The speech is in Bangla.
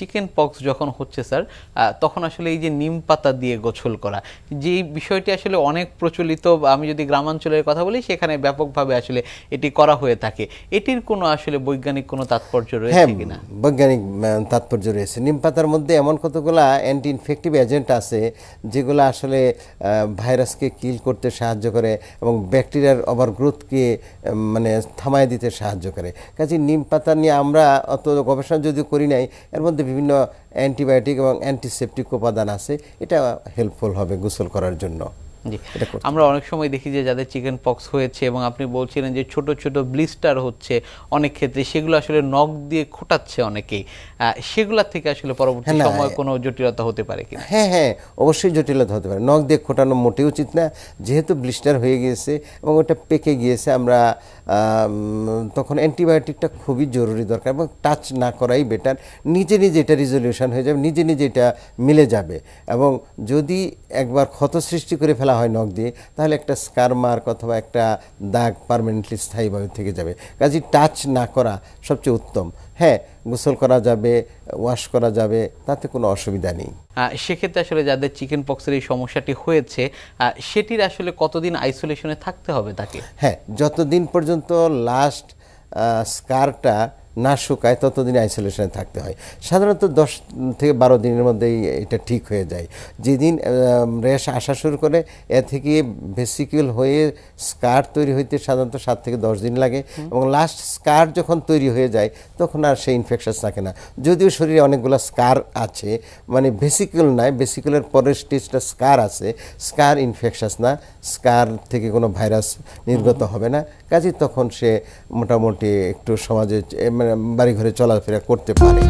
চিকেন পক্স যখন হচ্ছে স্যার তখন আসলে এই যে নিম পাতা দিয়ে গোছল করা যে বিষয়টি আসলে অনেক প্রচলিত আমি যদি গ্রামাঞ্চলের কথা বলি সেখানে ব্যাপকভাবে আসলে এটি করা হয়ে থাকে এটির কোনো আসলে বৈজ্ঞানিক কোনো তাৎপর্য রয়েছে হ্যাঁ, কিনা বৈজ্ঞানিক তাৎপর্য রয়েছে নিম পাতার মধ্যে এমন কতগুলা অ্যান্টি ইনফেক্টিভ এজেন্ট আছে যেগুলো আসলে ভাইরাসকে কিল করতে সাহায্য করে এবং ব্যাকটেরিয়ার ওভার গ্রোথকে মানে থামায় দিতে সাহায্য করে কাজে নিম পাতা নিয়ে আমরা অত গবেষণা যদি করি নাই এর মধ্যে বিভিন্ন অ্যান্টিবায়োটিক এবং অ্যান্টিসেপটিক উপাদান আছে এটা হেল্পফুল হবে গোসল করার জন্য আমরা অনেক সময় দেখি যে যাদের চিকেন পক্স হয়েছে এবং আপনি বলছিলেন যে ছোট ছোট ব্লিস্টার হচ্ছে অনেক ক্ষেত্রে সেগুলো আসলে নখ দিয়ে খোটাচ্ছে অনেকেই সেগুলা থেকে আসলে পরবর্তী হ্যাঁ, সময় কোনো জটিলতা হতে পারে কি হ্যাঁ হ্যাঁ অবশ্যই জটিলতা হতে পারে নখ দিয়ে খোটানো মোটেই উচিত না যেহেতু ব্লিস্টার হয়ে গিয়েছে এবং ওটা পেকে গিয়েছে আমরা তখন অ্যান্টিবায়োটিকটা খুবই জরুরি দরকার এবং টাচ না করাই বেটার নিজে নিজে এটা রিজলিউশন হয়ে যাবে নিজে নিজে এটা মিলে যাবে এবং যদি একবার ক্ষত সৃষ্টি করে ফেলা ফেলা হয় নখ দিয়ে তাহলে একটা স্কার মার্ক অথবা একটা দাগ পারমানেন্টলি স্থায়ীভাবে থেকে যাবে কাজে টাচ না করা সবচেয়ে উত্তম হ্যাঁ গোসল করা যাবে ওয়াশ করা যাবে তাতে কোনো অসুবিধা নেই সেক্ষেত্রে আসলে যাদের চিকেন পক্সের এই সমস্যাটি হয়েছে সেটির আসলে কতদিন আইসোলেশনে থাকতে হবে তাকে হ্যাঁ যতদিন পর্যন্ত লাস্ট স্কারটা না শুকায় ততদিন আইসোলেশনে থাকতে হয় সাধারণত দশ থেকে বারো দিনের মধ্যেই এটা ঠিক হয়ে যায় যেদিন র্যাশ আসা শুরু করে এ থেকে ভেসিকিউল হয়ে স্কার তৈরি হইতে সাধারণত সাত থেকে দশ দিন লাগে এবং লাস্ট স্কার যখন তৈরি হয়ে যায় তখন আর সেই ইনফেকশাস থাকে না যদিও শরীরে অনেকগুলো স্কার আছে মানে ভেসিকুল নয় বেসিক্যালের পরের স্টেজটা স্কার আছে স্কার ইনফেকশাস না স্কার থেকে কোনো ভাইরাস নির্গত হবে না কাজে তখন সে মোটামুটি একটু সমাজে মানে বাড়ি ঘরে চলাফেরা করতে পারে